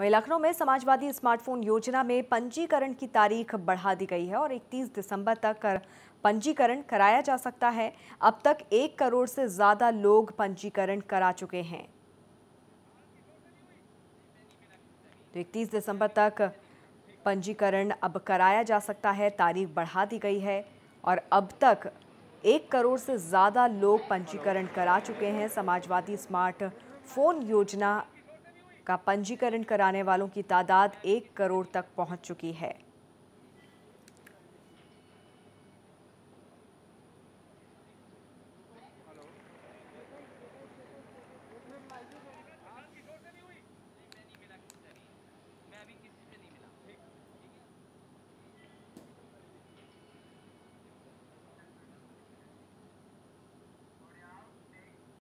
वहीं लखनऊ में समाजवादी स्मार्टफोन योजना में पंजीकरण की तारीख बढ़ा दी गई है और 31 दिसंबर तक कर पंजीकरण कराया जा सकता है अब तक एक करोड़ से ज़्यादा लोग पंजीकरण करा चुके हैं तो इकतीस दिसंबर तक पंजीकरण अब कराया जा सकता है तारीख बढ़ा दी गई है और अब तक एक करोड़ से ज़्यादा लोग पंजीकरण करा चुके हैं समाजवादी स्मार्ट फ़ोन योजना का पंजीकरण कराने वालों की तादाद एक करोड़ तक पहुंच चुकी है